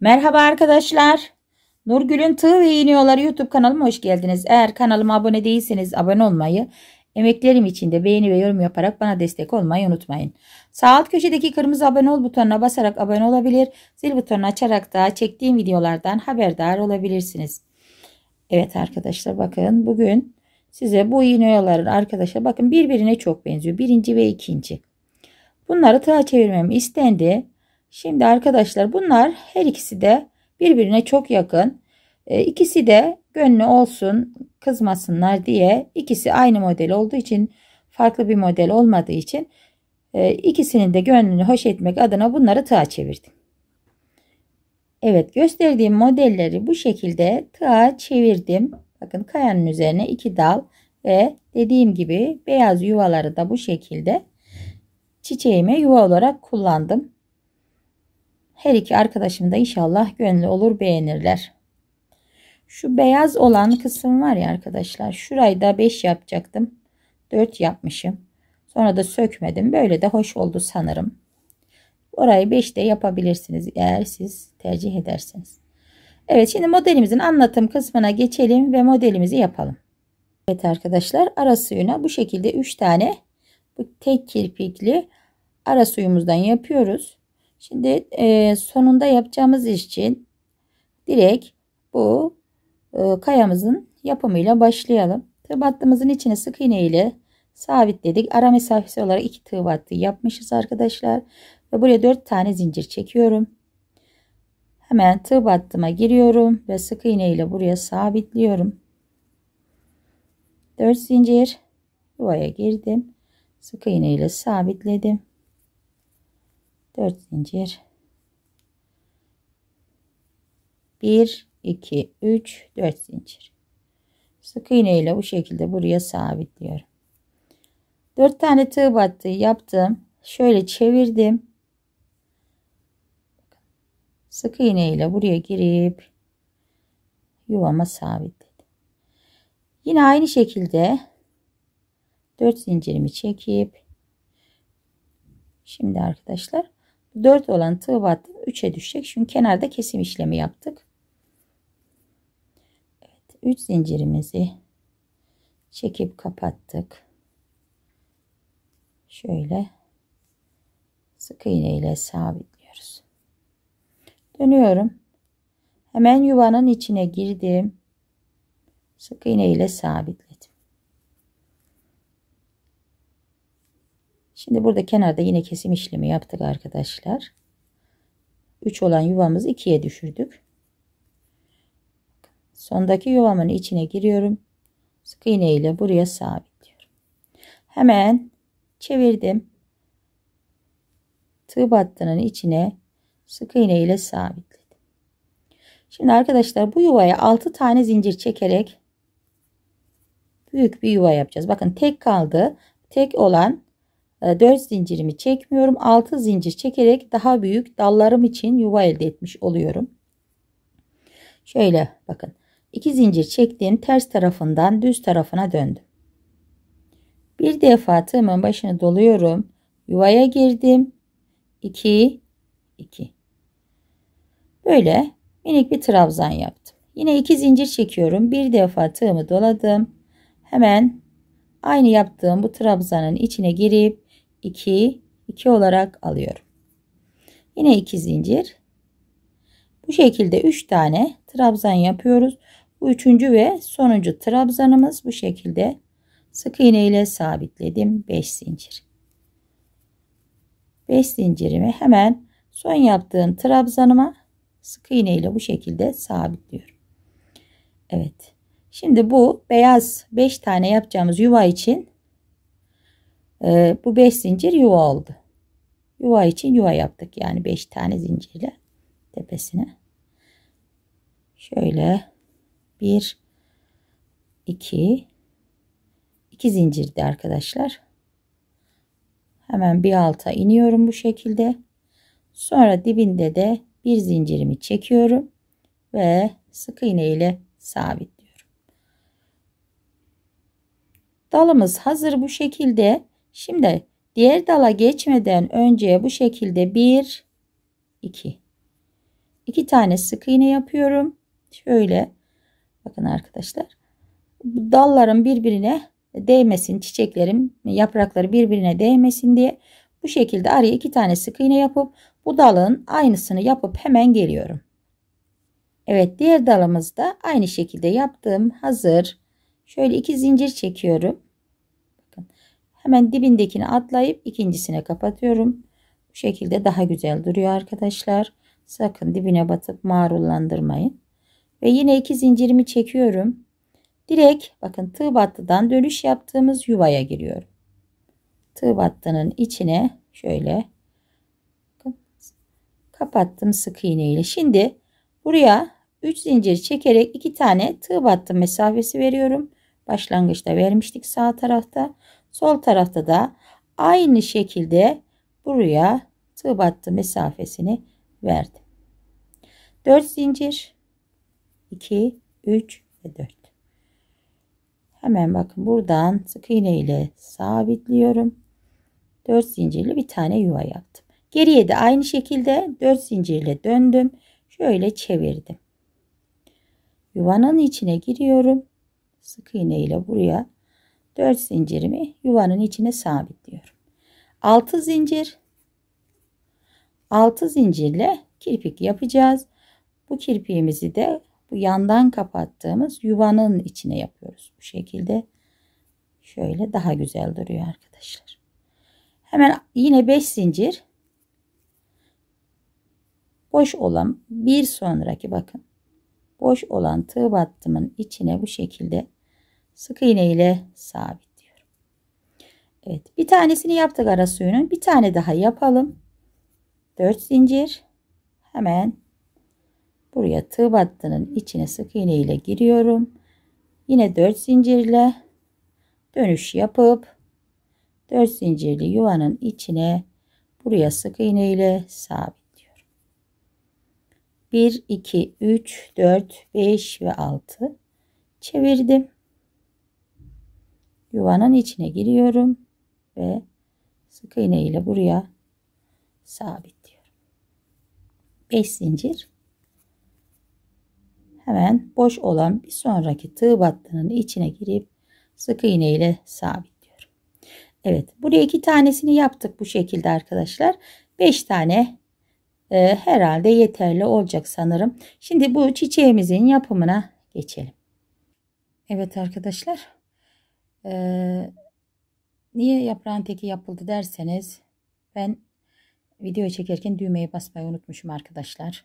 Merhaba arkadaşlar. Nurgül'ün Tığ ve İğniyorlar YouTube kanalıma hoş geldiniz. Eğer kanalıma abone değilseniz abone olmayı, emeklerim için de beğeni ve yorum yaparak bana destek olmayı unutmayın. Sağ alt köşedeki kırmızı abone ol butonuna basarak abone olabilir, zil butonunu açarak da çektiğim videolardan haberdar olabilirsiniz. Evet arkadaşlar bakın bugün size bu iğneyoların arkadaşlar bakın birbirine çok benziyor. Birinci ve ikinci. Bunları tığa çevirmem istendi. Şimdi arkadaşlar bunlar her ikisi de birbirine çok yakın. E, ikisi de gönlü olsun kızmasınlar diye ikisi aynı model olduğu için farklı bir model olmadığı için e, ikisinin de gönlünü hoş etmek adına bunları tığa çevirdim. Evet gösterdiğim modelleri bu şekilde tığa çevirdim. Bakın kayanın üzerine iki dal ve dediğim gibi beyaz yuvaları da bu şekilde çiçeğime yuva olarak kullandım. Her iki arkadaşım da inşallah gönlü olur beğenirler. Şu beyaz olan kısım var ya arkadaşlar. Şurayı da 5 yapacaktım. 4 yapmışım. Sonra da sökmedim. Böyle de hoş oldu sanırım. Orayı 5 de yapabilirsiniz eğer siz tercih ederseniz. Evet şimdi modelimizin anlatım kısmına geçelim ve modelimizi yapalım. Evet arkadaşlar ara suyuna bu şekilde 3 tane bu tek kirpikli ara suyumuzdan yapıyoruz. Şimdi e, sonunda yapacağımız iş için direkt bu e, kayamızın yapımıyla başlayalım. Tığ battığımızın içine sık iğne ile sabitledik. Ara mesafesi olarak iki tığ battı yapmışız arkadaşlar. Ve buraya dört tane zincir çekiyorum. Hemen tığ battıma giriyorum ve sık iğne ile buraya sabitliyorum. 4 zincir yuvaya girdim. Sık iğne ile sabitledim. 4 zincir 1 2 3 4 zincir sık iğne ile bu şekilde buraya sabitliyorum 4 tane tığ battığı yaptım şöyle çevirdim sık iğne ile buraya girip yuvama sabitledim yine aynı şekilde 4 zincirimi çekip şimdi arkadaşlar 4 olan tığ battım 3'e düşecek. Şimdi kenarda kesim işlemi yaptık. Evet, 3 zincirimizi çekip kapattık. Şöyle sık iğne ile sabitliyoruz. Dönüyorum. Hemen yuvanın içine girdim. Sık iğne ile sabitliyorum. Şimdi burada kenarda yine kesim işlemi yaptık arkadaşlar. 3 olan yuvamızı 2'ye düşürdük. Sondaki yuvamın içine giriyorum. Sık iğne ile buraya sabitliyorum. Hemen çevirdim. Tığ battının içine sık iğne ile sabitledim. Şimdi arkadaşlar bu yuvaya 6 tane zincir çekerek büyük bir yuva yapacağız. Bakın tek kaldı. Tek olan 4 ee, zincirimi çekmiyorum. 6 zincir çekerek daha büyük dallarım için yuva elde etmiş oluyorum. Şöyle bakın. 2 zincir çektim. Ters tarafından düz tarafına döndüm. Bir defa tığımın başını doluyorum. Yuvaya girdim. 2 2 Böyle minik bir trabzan yaptım. Yine 2 zincir çekiyorum. Bir defa tığımı doladım. Hemen aynı yaptığım bu trabzanın içine girip 2 2 olarak alıyorum. Yine 2 zincir. Bu şekilde 3 tane trabzan yapıyoruz. Bu üçüncü ve sonuncu trabzanımız bu şekilde sık iğne ile sabitledim 5 zincir. 5 zincirimi hemen son yaptığım trabzanıma sık iğne ile bu şekilde sabitliyorum. Evet. Şimdi bu beyaz 5 tane yapacağımız yuva için e, bu 5 zincir yuva oldu. Yuva için yuva yaptık. Yani 5 tane zincirle tepesine. Şöyle 1 2 2 zincirdi arkadaşlar. Hemen bir alta iniyorum bu şekilde. Sonra dibinde de bir zincirimi çekiyorum ve sık iğne ile sabitliyorum. Dalımız hazır bu şekilde. Şimdi diğer dala geçmeden önce bu şekilde bir, iki, iki tane sık iğne yapıyorum. Şöyle bakın arkadaşlar. Dalların birbirine değmesin çiçeklerim yaprakları birbirine değmesin diye bu şekilde araya iki tane sık iğne yapıp bu dalın aynısını yapıp hemen geliyorum. Evet diğer dalımızda aynı şekilde yaptım hazır. Şöyle iki zincir çekiyorum. Hemen dibindekini atlayıp ikincisine kapatıyorum. Bu şekilde daha güzel duruyor arkadaşlar. Sakın dibine batıp marullandırmayın. Ve yine iki zincirimi çekiyorum. Direkt bakın tığ battıdan dönüş yaptığımız yuvaya giriyorum. Tığ battının içine şöyle kapattım sık iğne ile. Şimdi buraya 3 zincir çekerek 2 tane tığ battı mesafesi veriyorum. Başlangıçta vermiştik sağ tarafta. Sol tarafta da aynı şekilde buraya tığ battı mesafesini verdim. 4 zincir 2 3 ve 4 hemen bakın buradan sık iğne ile sabitliyorum 4 zincirli bir tane yuva yaptım geriye de aynı şekilde 4 zincirle döndüm şöyle çevirdim yuvanın içine giriyorum sık iğne ile buraya 4 zincirimi yuvanın içine sabitliyorum. 6 zincir 6 zincirle kirpik yapacağız. Bu kirpiğimizi de bu yandan kapattığımız yuvanın içine yapıyoruz. Bu şekilde şöyle daha güzel duruyor arkadaşlar. Hemen yine 5 zincir boş olan bir sonraki bakın boş olan tığ battımın içine bu şekilde sık iğne ile sabitliyorum. Evet bir tanesini yaptık ara suyunun. Bir tane daha yapalım. 4 zincir. Hemen buraya tığ battının içine sık iğne ile giriyorum. Yine 4 zincirle dönüş yapıp 4 zincirli yuvanın içine buraya sık iğne ile sabitliyorum. 1 2 3 4 5 ve 6 çevirdim yuvanın içine giriyorum ve sık iğne ile buraya sabitliyorum. 5 zincir hemen boş olan bir sonraki tığ battının içine girip sık iğne ile sabitliyorum. Evet buraya iki tanesini yaptık bu şekilde arkadaşlar. 5 tane e, herhalde yeterli olacak sanırım. Şimdi bu çiçeğimizin yapımına geçelim. Evet arkadaşlar ee, niye yaprağın teki yapıldı derseniz ben video çekerken düğmeye basmayı unutmuşum arkadaşlar.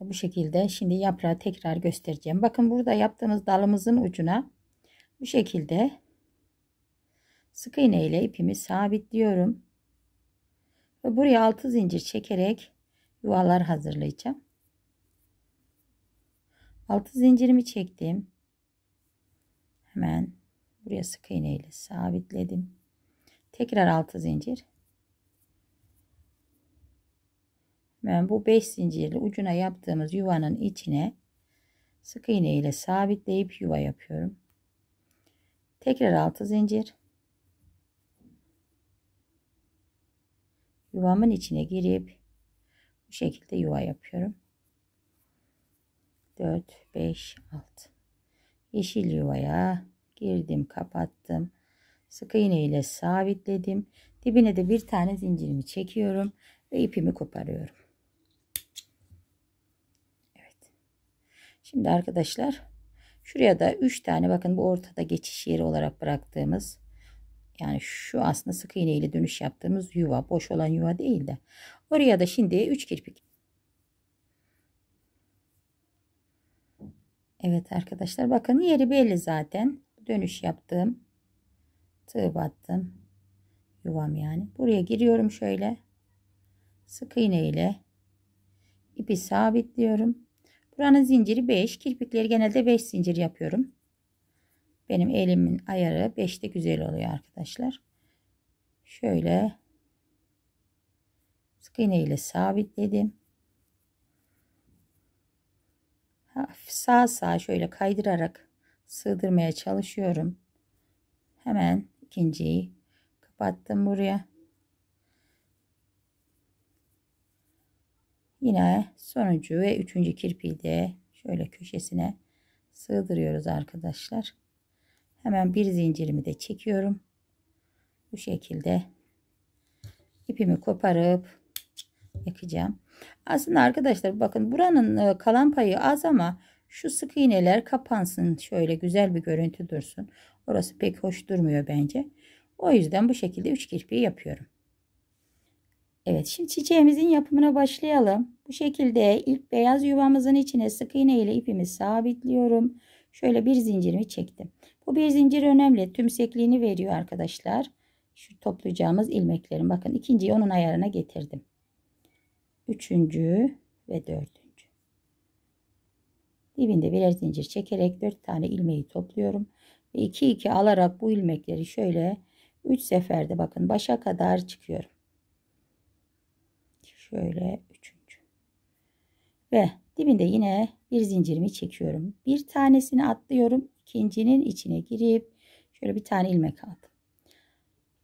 Bu şekilde şimdi yaprağı tekrar göstereceğim. Bakın burada yaptığımız dalımızın ucuna bu şekilde sık iğne ile ipimi sabitliyorum. Ve buraya 6 zincir çekerek yuvalar hazırlayacağım. 6 zincirimi çektim. Hemen Buraya sık iğne ile sabitledim. Tekrar altı zincir. Ben bu 5 zincirli ucuna yaptığımız yuvanın içine sık iğne ile sabitleyip yuva yapıyorum. Tekrar altı zincir. Yuvamın içine girip bu şekilde yuva yapıyorum. 4 5 6 yeşil yuvaya girdim kapattım sık iğne ile sabitledim dibine de bir tane zincirimi çekiyorum ve ipimi koparıyorum Evet şimdi arkadaşlar şuraya da üç tane bakın bu ortada geçiş yeri olarak bıraktığımız yani şu aslında sık iğne ile dönüş yaptığımız yuva boş olan yuva değil de oraya da şimdi üç kirpik Evet arkadaşlar bakın yeri belli zaten dönüş yaptım. Tığ battım. Yuvam yani. Buraya giriyorum şöyle. Sık iğne ile ipi sabitliyorum. Buranın zinciri 5. Kirpikleri genelde 5 zincir yapıyorum. Benim elimin ayarı 5'te güzel oluyor arkadaşlar. Şöyle sık iğne ile sabitledim. Hafif sağ sağ şöyle kaydırarak sığdırmaya çalışıyorum. Hemen ikinciyi kapattım buraya. Yine sonuncu ve üçüncü kirpiği de şöyle köşesine sığdırıyoruz arkadaşlar. Hemen bir zincirimi de çekiyorum. Bu şekilde ipimi koparıp yakacağım. Aslında arkadaşlar bakın buranın e, kalan payı az ama şu sık iğneler kapansın. Şöyle güzel bir görüntü dursun. Orası pek hoş durmuyor bence. O yüzden bu şekilde 3 kirpiği yapıyorum. Evet şimdi çiçeğimizin yapımına başlayalım. Bu şekilde ilk beyaz yuvamızın içine sık iğne ile ipimi sabitliyorum. Şöyle bir zincirimi çektim. Bu bir zincir önemli. Tümsekliğini veriyor arkadaşlar. Şu toplayacağımız ilmeklerin. Bakın ikinciyi onun ayarına getirdim. Üçüncü ve dördüncü. Dibinde birer zincir çekerek 4 tane ilmeği topluyorum. Ve 2 2 alarak bu ilmekleri şöyle 3 seferde bakın başa kadar çıkıyorum. Şöyle 3. Ve dibinde yine bir zincirimi çekiyorum. Bir tanesini atlıyorum. ikincinin içine girip şöyle bir tane ilmek aldım.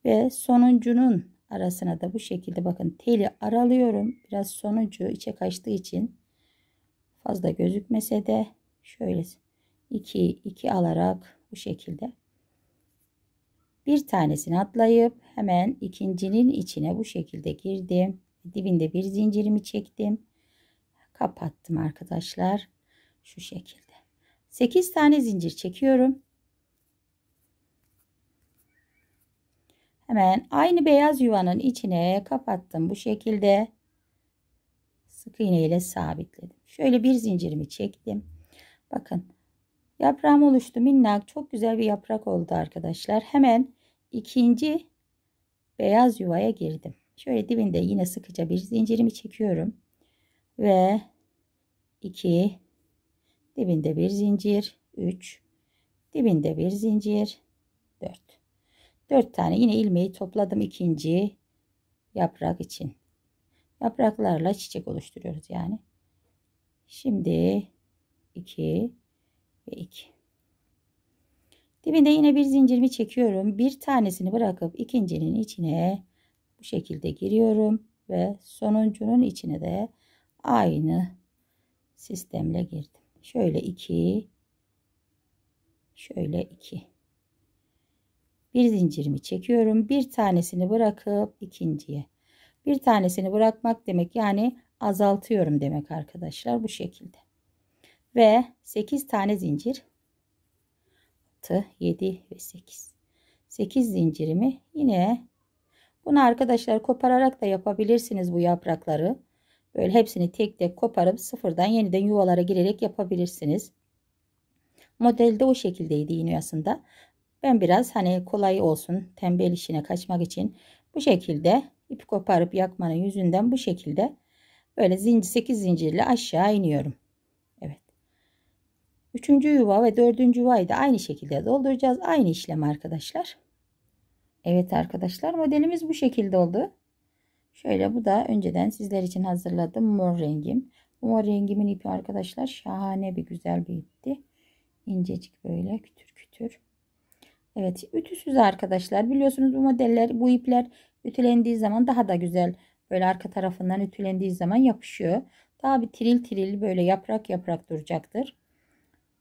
Ve sonuncunun arasına da bu şekilde bakın teli aralıyorum. Biraz sonuncu içe kaçtığı için fazla gözükmese de şöyle 2 2 alarak bu şekilde bir tanesini atlayıp hemen ikincinin içine bu şekilde girdim. Dibinde bir zincirimi çektim. Kapattım arkadaşlar. Şu şekilde. 8 tane zincir çekiyorum. Hemen aynı beyaz yuvanın içine kapattım bu şekilde. Sık iğne ile sabitledim. Şöyle bir zincirimi çektim. Bakın yaprağım oluştu minnak. Çok güzel bir yaprak oldu arkadaşlar. Hemen ikinci beyaz yuvaya girdim. Şöyle dibinde yine sıkıca bir zincirimi çekiyorum. Ve 2 dibinde bir zincir 3 dibinde bir zincir 4 4 tane yine ilmeği topladım ikinci yaprak için yapraklarla çiçek oluşturuyoruz yani Şimdi 2 ve 2. Dibinde yine bir zincirimi çekiyorum. Bir tanesini bırakıp ikincinin içine bu şekilde giriyorum ve sonuncunun içine de aynı sistemle girdim. Şöyle 2 şöyle 2 bir zincirimi çekiyorum. Bir tanesini bırakıp ikinciye. Bir tanesini bırakmak demek yani azaltıyorum demek arkadaşlar bu şekilde. Ve 8 tane zincir 6, 7 ve 8. 8 zincirimi yine bunu arkadaşlar kopararak da yapabilirsiniz bu yaprakları. Böyle hepsini tek tek koparıp sıfırdan yeniden yuvalara girerek yapabilirsiniz. Modelde o şekildeydi iğne yasında. Ben biraz hani kolay olsun tembel işine kaçmak için bu şekilde ip koparıp yakmanın yüzünden bu şekilde Böyle zincir 8 zincirle aşağı iniyorum. Evet. Üçüncü yuva ve dördüncü yuvayı da aynı şekilde dolduracağız. Aynı işlem arkadaşlar. Evet arkadaşlar modelimiz bu şekilde oldu. Şöyle bu da önceden sizler için hazırladım mor rengim. mor rengimin ipi arkadaşlar şahane bir güzel bir ipti. İncecik böyle kütür kütür. Evet ütüsüz arkadaşlar biliyorsunuz bu modeller bu ipler ütülendiği zaman daha da güzel Böyle arka tarafından ütülendiği zaman yapışıyor. Daha bir tiril tiril böyle yaprak yaprak duracaktır.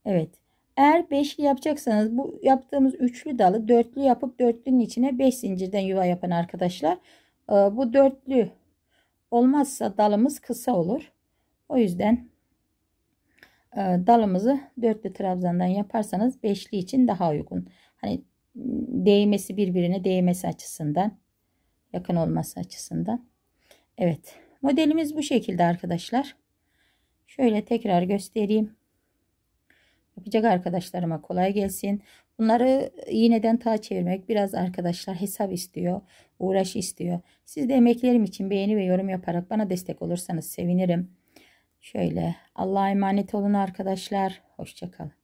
Evet. Eğer beşli yapacaksanız bu yaptığımız üçlü dalı dörtlü yapıp dörtlünün içine beş zincirden yuva yapan arkadaşlar. E, bu dörtlü olmazsa dalımız kısa olur. O yüzden e, dalımızı dörtlü trabzandan yaparsanız beşli için daha uygun. Hani değmesi birbirine değmesi açısından yakın olması açısından. Evet modelimiz bu şekilde arkadaşlar. Şöyle tekrar göstereyim. Yapacak arkadaşlarıma kolay gelsin. Bunları iğneden ta çevirmek biraz arkadaşlar hesap istiyor, uğraş istiyor. Siz de emeklerim için beğeni ve yorum yaparak bana destek olursanız sevinirim. Şöyle Allah'a emanet olun arkadaşlar. Hoşçakalın.